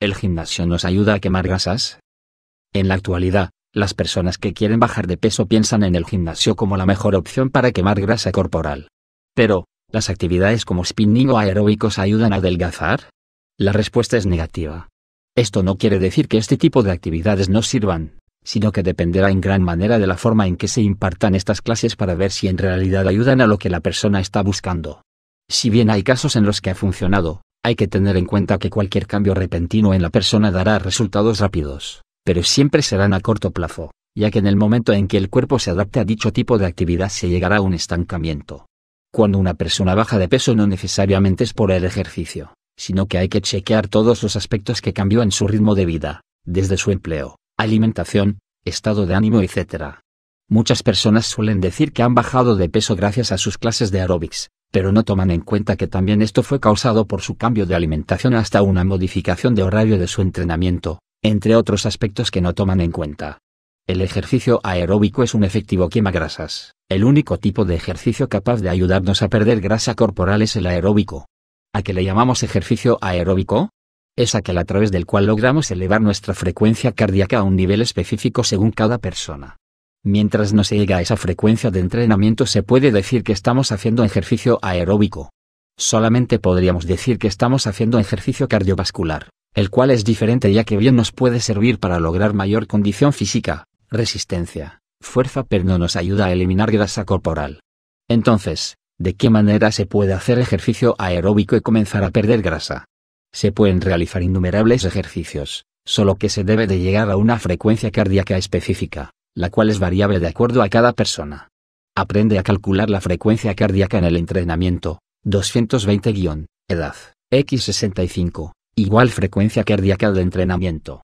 el gimnasio nos ayuda a quemar grasas. En la actualidad, las personas que quieren bajar de peso piensan en el gimnasio como la mejor opción para quemar grasa corporal. Pero, ¿las actividades como spinning o aeróbicos ayudan a adelgazar? La respuesta es negativa. Esto no quiere decir que este tipo de actividades no sirvan, sino que dependerá en gran manera de la forma en que se impartan estas clases para ver si en realidad ayudan a lo que la persona está buscando. Si bien hay casos en los que ha funcionado, hay que tener en cuenta que cualquier cambio repentino en la persona dará resultados rápidos, pero siempre serán a corto plazo, ya que en el momento en que el cuerpo se adapte a dicho tipo de actividad se llegará a un estancamiento. Cuando una persona baja de peso no necesariamente es por el ejercicio, sino que hay que chequear todos los aspectos que cambió en su ritmo de vida, desde su empleo, alimentación, estado de ánimo, etc. Muchas personas suelen decir que han bajado de peso gracias a sus clases de aeróbics, pero no toman en cuenta que también esto fue causado por su cambio de alimentación hasta una modificación de horario de su entrenamiento, entre otros aspectos que no toman en cuenta. El ejercicio aeróbico es un efectivo quema grasas, El único tipo de ejercicio capaz de ayudarnos a perder grasa corporal es el aeróbico. ¿A qué le llamamos ejercicio aeróbico? Es aquel a través del cual logramos elevar nuestra frecuencia cardíaca a un nivel específico según cada persona. Mientras no se llega a esa frecuencia de entrenamiento se puede decir que estamos haciendo ejercicio aeróbico. Solamente podríamos decir que estamos haciendo ejercicio cardiovascular, el cual es diferente ya que bien nos puede servir para lograr mayor condición física, resistencia, fuerza pero no nos ayuda a eliminar grasa corporal. Entonces, ¿de qué manera se puede hacer ejercicio aeróbico y comenzar a perder grasa? Se pueden realizar innumerables ejercicios, solo que se debe de llegar a una frecuencia cardíaca específica la cual es variable de acuerdo a cada persona. Aprende a calcular la frecuencia cardíaca en el entrenamiento. 220-edad, X65, igual frecuencia cardíaca de entrenamiento.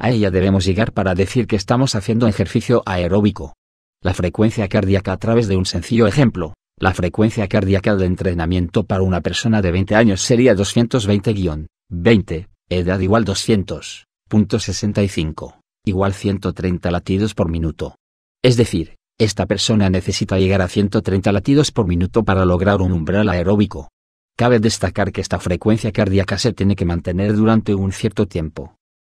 A ella debemos llegar para decir que estamos haciendo ejercicio aeróbico. La frecuencia cardíaca a través de un sencillo ejemplo. La frecuencia cardíaca de entrenamiento para una persona de 20 años sería 220-20, edad igual 200.65 igual 130 latidos por minuto. Es decir, esta persona necesita llegar a 130 latidos por minuto para lograr un umbral aeróbico. Cabe destacar que esta frecuencia cardíaca se tiene que mantener durante un cierto tiempo.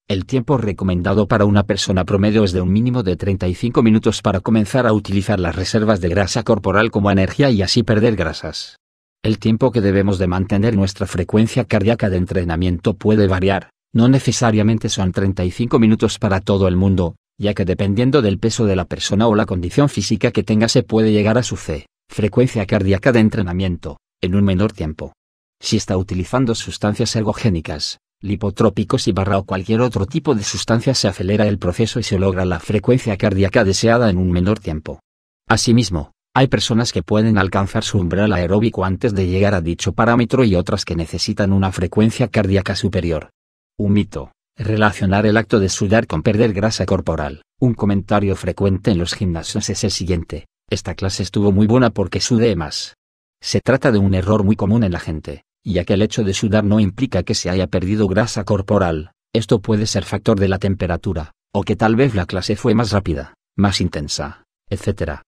El tiempo recomendado para una persona promedio es de un mínimo de 35 minutos para comenzar a utilizar las reservas de grasa corporal como energía y así perder grasas. El tiempo que debemos de mantener nuestra frecuencia cardíaca de entrenamiento puede variar, no necesariamente son 35 minutos para todo el mundo, ya que dependiendo del peso de la persona o la condición física que tenga se puede llegar a su C, frecuencia cardíaca de entrenamiento, en un menor tiempo. Si está utilizando sustancias ergogénicas, lipotrópicos y barra o cualquier otro tipo de sustancia se acelera el proceso y se logra la frecuencia cardíaca deseada en un menor tiempo. Asimismo, hay personas que pueden alcanzar su umbral aeróbico antes de llegar a dicho parámetro y otras que necesitan una frecuencia cardíaca superior. Un mito. Relacionar el acto de sudar con perder grasa corporal. Un comentario frecuente en los gimnasios es el siguiente. Esta clase estuvo muy buena porque sudé más. Se trata de un error muy común en la gente, ya que el hecho de sudar no implica que se haya perdido grasa corporal, esto puede ser factor de la temperatura, o que tal vez la clase fue más rápida, más intensa, etc.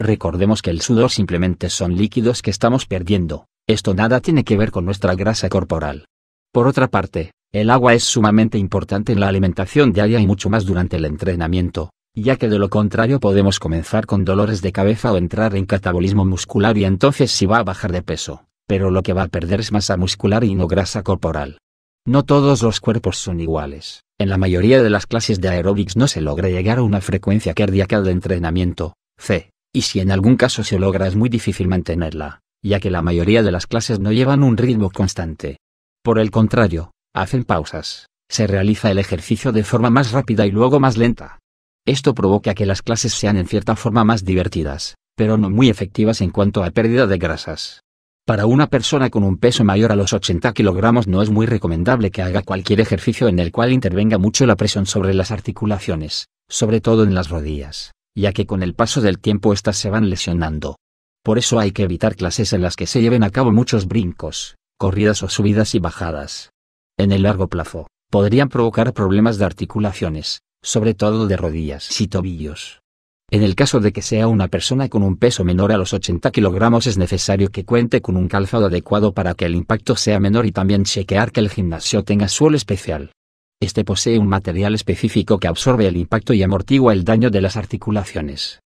Recordemos que el sudor simplemente son líquidos que estamos perdiendo, esto nada tiene que ver con nuestra grasa corporal. Por otra parte, el agua es sumamente importante en la alimentación diaria y mucho más durante el entrenamiento, ya que de lo contrario podemos comenzar con dolores de cabeza o entrar en catabolismo muscular y entonces sí va a bajar de peso, pero lo que va a perder es masa muscular y no grasa corporal. No todos los cuerpos son iguales. En la mayoría de las clases de aeróbics no se logra llegar a una frecuencia cardíaca de entrenamiento, C, y si en algún caso se logra es muy difícil mantenerla, ya que la mayoría de las clases no llevan un ritmo constante. Por el contrario, hacen pausas, se realiza el ejercicio de forma más rápida y luego más lenta. Esto provoca que las clases sean en cierta forma más divertidas, pero no muy efectivas en cuanto a pérdida de grasas. Para una persona con un peso mayor a los 80 kilogramos no es muy recomendable que haga cualquier ejercicio en el cual intervenga mucho la presión sobre las articulaciones, sobre todo en las rodillas, ya que con el paso del tiempo éstas se van lesionando. Por eso hay que evitar clases en las que se lleven a cabo muchos brincos, corridas o subidas y bajadas, en el largo plazo, podrían provocar problemas de articulaciones, sobre todo de rodillas y tobillos. En el caso de que sea una persona con un peso menor a los 80 kilogramos es necesario que cuente con un calzado adecuado para que el impacto sea menor y también chequear que el gimnasio tenga suelo especial. Este posee un material específico que absorbe el impacto y amortigua el daño de las articulaciones.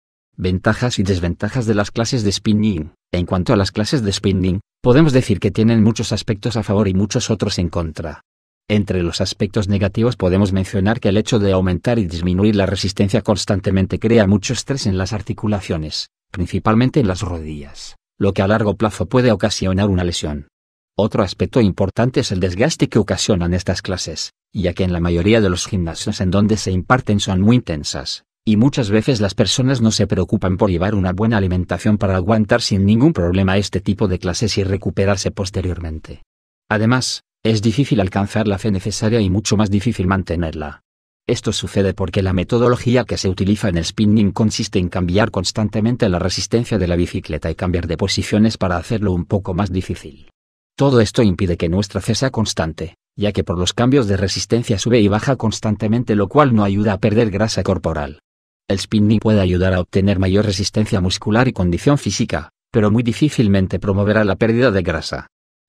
Ventajas y desventajas de las clases de spinning. En cuanto a las clases de spinning, podemos decir que tienen muchos aspectos a favor y muchos otros en contra. Entre los aspectos negativos podemos mencionar que el hecho de aumentar y disminuir la resistencia constantemente crea mucho estrés en las articulaciones, principalmente en las rodillas, lo que a largo plazo puede ocasionar una lesión. Otro aspecto importante es el desgaste que ocasionan estas clases, ya que en la mayoría de los gimnasios en donde se imparten son muy intensas, y muchas veces las personas no se preocupan por llevar una buena alimentación para aguantar sin ningún problema este tipo de clases y recuperarse posteriormente. Además, es difícil alcanzar la fe necesaria y mucho más difícil mantenerla. Esto sucede porque la metodología que se utiliza en el spinning consiste en cambiar constantemente la resistencia de la bicicleta y cambiar de posiciones para hacerlo un poco más difícil. Todo esto impide que nuestra fe sea constante, ya que por los cambios de resistencia sube y baja constantemente lo cual no ayuda a perder grasa corporal. El spinning puede ayudar a obtener mayor resistencia muscular y condición física, pero muy difícilmente promoverá la pérdida de grasa.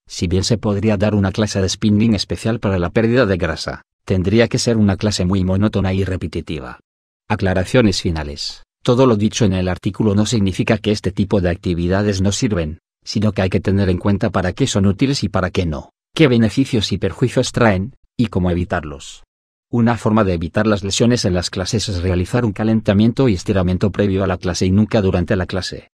Si bien se podría dar una clase de spinning especial para la pérdida de grasa, tendría que ser una clase muy monótona y repetitiva. Aclaraciones finales. Todo lo dicho en el artículo no significa que este tipo de actividades no sirven, sino que hay que tener en cuenta para qué son útiles y para qué no, qué beneficios y perjuicios traen, y cómo evitarlos. Una forma de evitar las lesiones en las clases es realizar un calentamiento y estiramiento previo a la clase y nunca durante la clase.